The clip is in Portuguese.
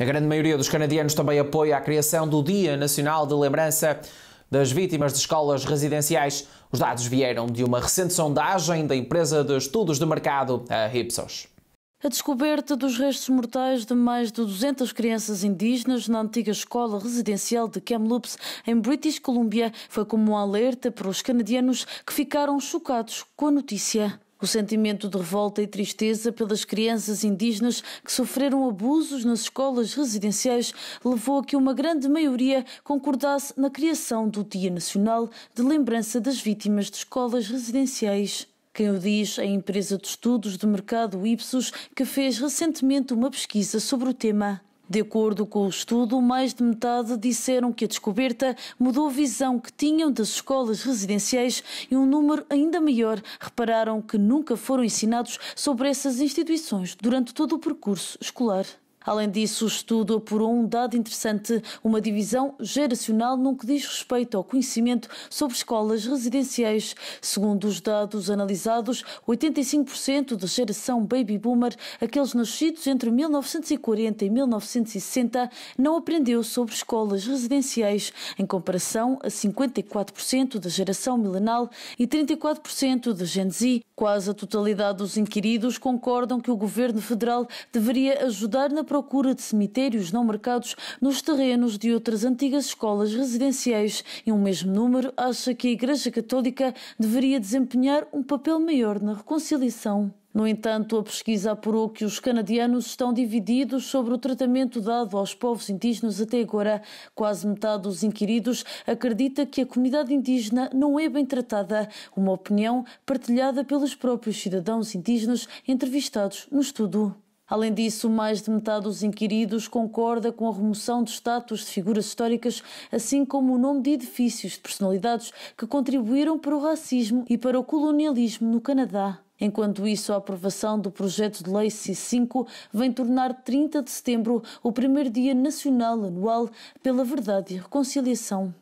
A grande maioria dos canadianos também apoia a criação do Dia Nacional de Lembrança das Vítimas de Escolas Residenciais. Os dados vieram de uma recente sondagem da empresa de estudos de mercado, a Ipsos. A descoberta dos restos mortais de mais de 200 crianças indígenas na antiga escola residencial de Kamloops, em British Columbia, foi como um alerta para os canadianos que ficaram chocados com a notícia o sentimento de revolta e tristeza pelas crianças indígenas que sofreram abusos nas escolas residenciais levou a que uma grande maioria concordasse na criação do Dia Nacional de Lembrança das Vítimas de Escolas Residenciais. Quem o diz é a empresa de estudos de mercado Ipsos, que fez recentemente uma pesquisa sobre o tema. De acordo com o estudo, mais de metade disseram que a descoberta mudou a visão que tinham das escolas residenciais e um número ainda maior repararam que nunca foram ensinados sobre essas instituições durante todo o percurso escolar. Além disso, o estudo apurou um dado interessante, uma divisão geracional no que diz respeito ao conhecimento sobre escolas residenciais. Segundo os dados analisados, 85% da geração baby boomer, aqueles nascidos entre 1940 e 1960, não aprendeu sobre escolas residenciais, em comparação a 54% da geração milenal e 34% da Gen Z. Quase a totalidade dos inquiridos concordam que o governo federal deveria ajudar na procura de cemitérios não marcados nos terrenos de outras antigas escolas residenciais e um mesmo número acha que a Igreja Católica deveria desempenhar um papel maior na reconciliação. No entanto, a pesquisa apurou que os canadianos estão divididos sobre o tratamento dado aos povos indígenas até agora. Quase metade dos inquiridos acredita que a comunidade indígena não é bem tratada, uma opinião partilhada pelos próprios cidadãos indígenas entrevistados no estudo. Além disso, mais de metade dos inquiridos concorda com a remoção de status de figuras históricas, assim como o nome de edifícios de personalidades que contribuíram para o racismo e para o colonialismo no Canadá. Enquanto isso, a aprovação do projeto de lei C5 vem tornar 30 de setembro o primeiro Dia Nacional Anual pela Verdade e Reconciliação.